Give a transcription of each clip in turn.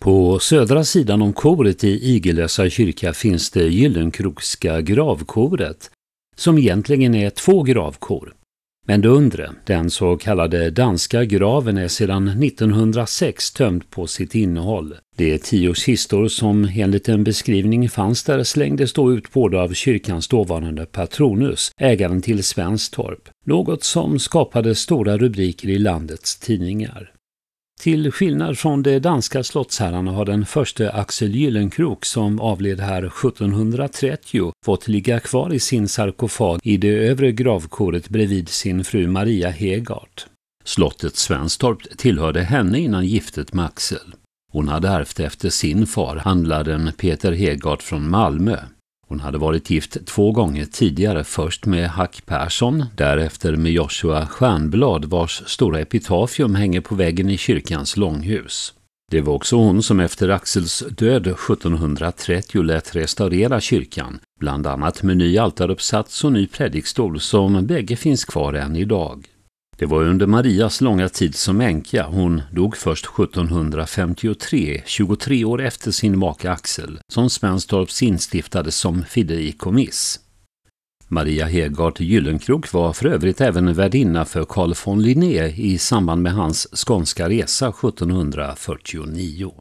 På södra sidan om koret i Igelösa kyrka finns det Gyllenkrokska gravkoret, som egentligen är två gravkor. Men det undre, den så kallade danska graven, är sedan 1906 tömd på sitt innehåll. De tio kistor som enligt en beskrivning fanns där slängdes då ut både av kyrkans dåvarande patronus, ägaren till Svenstorp, något som skapade stora rubriker i landets tidningar. Till skillnad från de danska slottsherrarna har den första Axel Gyllenkrok som avled här 1730 fått ligga kvar i sin sarkofag i det övre gravkoret bredvid sin fru Maria Hegart. Slottet Svenstorp tillhörde henne innan giftet med Axel. Hon hade ärvt efter sin far, handlaren Peter Hegart från Malmö. Hon hade varit gift två gånger tidigare, först med Hack Persson, därefter med Joshua Stjärnblad vars stora epitafium hänger på väggen i kyrkans långhus. Det var också hon som efter Axels död 1730 lät restaurera kyrkan, bland annat med ny altaruppsats och ny predikstol som bägge finns kvar än idag. Det var under Marias långa tid som änka, hon dog först 1753, 23 år efter sin make Axel, som Svenstorps instiftade som fideikommiss. Maria Hedgard Gyllenkrok var för övrigt även värdinna för Carl von Linné i samband med hans skånska resa 1749.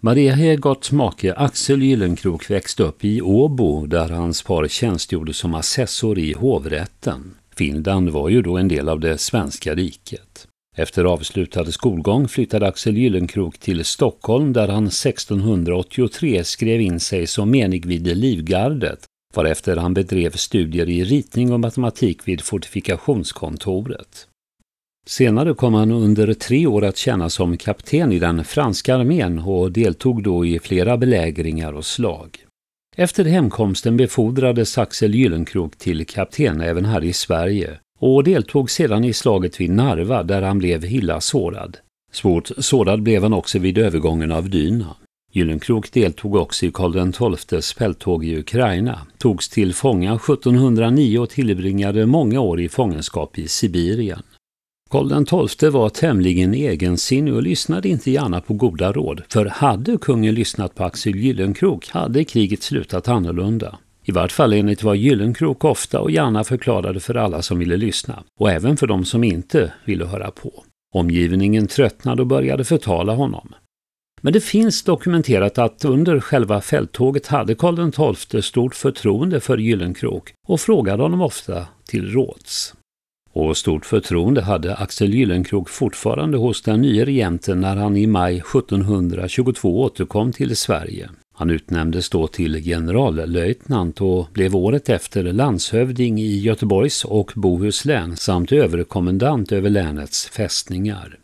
Maria Hegards make Axel Gyllenkrok växte upp i Åbo där hans far tjänstgjorde som assessor i hovrätten. Finland var ju då en del av det svenska riket. Efter avslutad skolgång flyttade Axel Gyllenkrok till Stockholm där han 1683 skrev in sig som menig vid Livgardet, varefter han bedrev studier i ritning och matematik vid fortifikationskontoret. Senare kom han under tre år att tjäna som kapten i den franska armén och deltog då i flera belägringar och slag. Efter hemkomsten befordrades Axel Gyllenkrok till kapten även här i Sverige och deltog sedan i slaget vid Narva där han blev illa sårad. Svårt sårad blev han också vid övergången av Dyna. Gyllenkrok deltog också i Karl XIIs fälttåg i Ukraina, togs till fånga 1709 och tillbringade många år i fångenskap i Sibirien. Karl XII var tämligen egensinnig och lyssnade inte gärna på goda råd, för hade kungen lyssnat på Axel Gyllenkrok hade kriget slutat annorlunda. I vart fall enligt vad Gyllenkrok ofta och gärna förklarade för alla som ville lyssna, och även för de som inte ville höra på. Omgivningen tröttnade och började förtala honom. Men det finns dokumenterat att under själva fälttåget hade Karl XII stort förtroende för Gyllenkrok och frågade honom ofta till råds. Och stort förtroende hade Axel Gyllenkrok fortfarande hos den nye regenten när han i maj 1722 återkom till Sverige. Han utnämndes då till generallöjtnant och blev året efter landshövding i Göteborgs och Bohus län samt överkommendant över länets fästningar.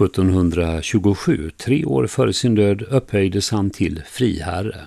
1727, tre år före sin död, upphöjdes han till friherre.